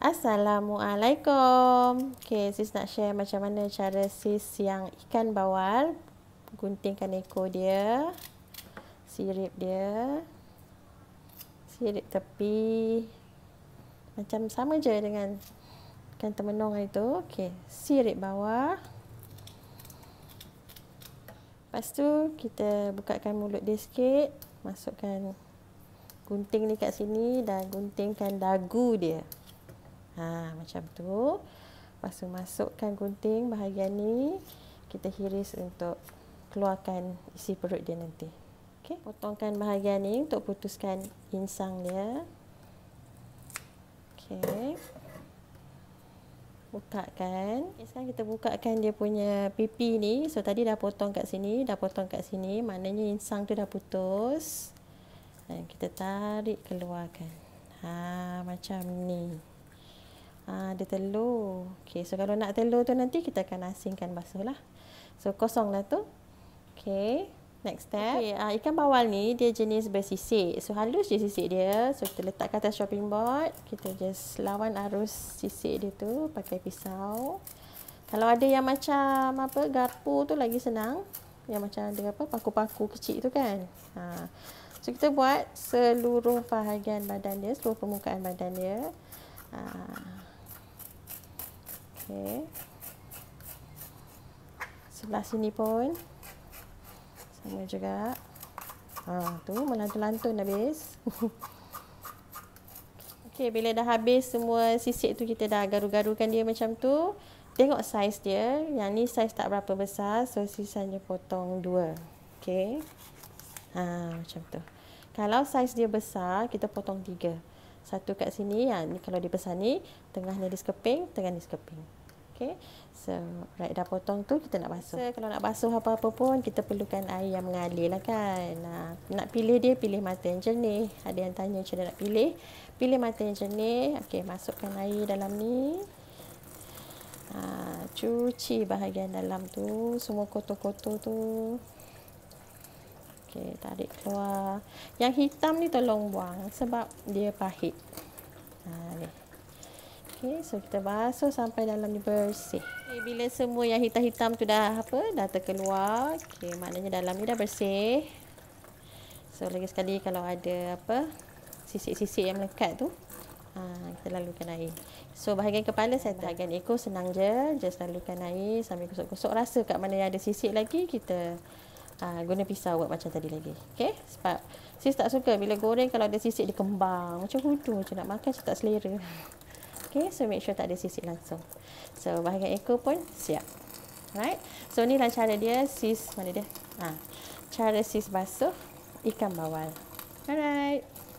Assalamualaikum. Okay, sis nak share macam mana cara sis yang ikan bawal. Guntingkan ekor dia. Sirip dia. Sirip tepi. Macam sama je dengan ikan temenung hari tu. Okay, sirip bawah. Lepas tu, kita bukakan mulut dia sikit. Masukkan gunting ni kat sini dan guntingkan dagu dia. Ha, macam tu. Lepas tu masukkan gunting bahagian ni. Kita hiris untuk keluarkan isi perut dia nanti. Okay. Potongkan bahagian ni untuk putuskan insang dia. Okay. Bukakan. Okay, eh, sekarang kita bukakan dia punya pipi ni. So tadi dah potong kat sini. Dah potong kat sini. Maknanya insang tu dah putus. Dan kita tarik keluarkan. Ha, macam ni. Macam ni ada telur. Okey, so kalau nak telur tu nanti kita akan asingkan basuh lah. So kosonglah tu. Okey, next step. Okey, uh, ikan bawal ni dia jenis bersisik. So halus je sisik dia. So kita letak kat atas shopping board. Kita just lawan arus sisik dia tu pakai pisau. Kalau ada yang macam apa garpu tu lagi senang. Yang macam ada apa paku-paku kecil tu kan. Ha. So kita buat seluruh bahagian badan dia, seluruh permukaan badan dia. Ha okey sebelah sini pun sama juga ha tu melantun-lantun habis okey bila dah habis semua sisik tu kita dah garu-garukan dia macam tu tengok saiz dia yang ni saiz tak berapa besar so sisanya potong dua okey ha macam tu kalau saiz dia besar kita potong tiga satu kat sini ya. ni kalau dia besar ni tengahnya dia sekeping tengah ni sekeping Okay. So, right dah potong tu kita nak basuh. So, kalau nak basuh apa-apa pun kita perlukan air yang mengalir lah kan. Nah, ha, nak pilih dia pilih mata yang jernih. Ada yang tanya macam nak pilih. Pilih mata yang jernih. Okay, masukkan air dalam ni. Ha, cuci bahagian dalam tu. Semua kotor-kotor tu. Okay, tarik keluar. Yang hitam ni tolong buang sebab dia pahit. Ha, ni. Okey, so kita basuh sampai dalam ni bersih. Okay, bila semua yang hitam-hitam tu dah apa? Dah terkeluar. Okey, maknanya dalam ni dah bersih. So lagi sekali kalau ada apa? Sisik-sisik yang melekat tu. Ha, kita lalukan air. So bahagian kepala saya bahagian ikut senang je. Just lalukan air sambil gosok-gosok rasa kat mana yang ada sisik lagi kita ha, guna pisau buat macam tadi lagi. Okey, sebab sis tak suka bila goreng kalau ada sisik dia Macam hudu macam nak makan saya tak selera. Okay, so make sure tak ada sisik langsung. So, bahagian ekor pun siap. Right? So, ni lah cara dia sis, mana dia? Ha. Cara sis basuh ikan bawal. Alright.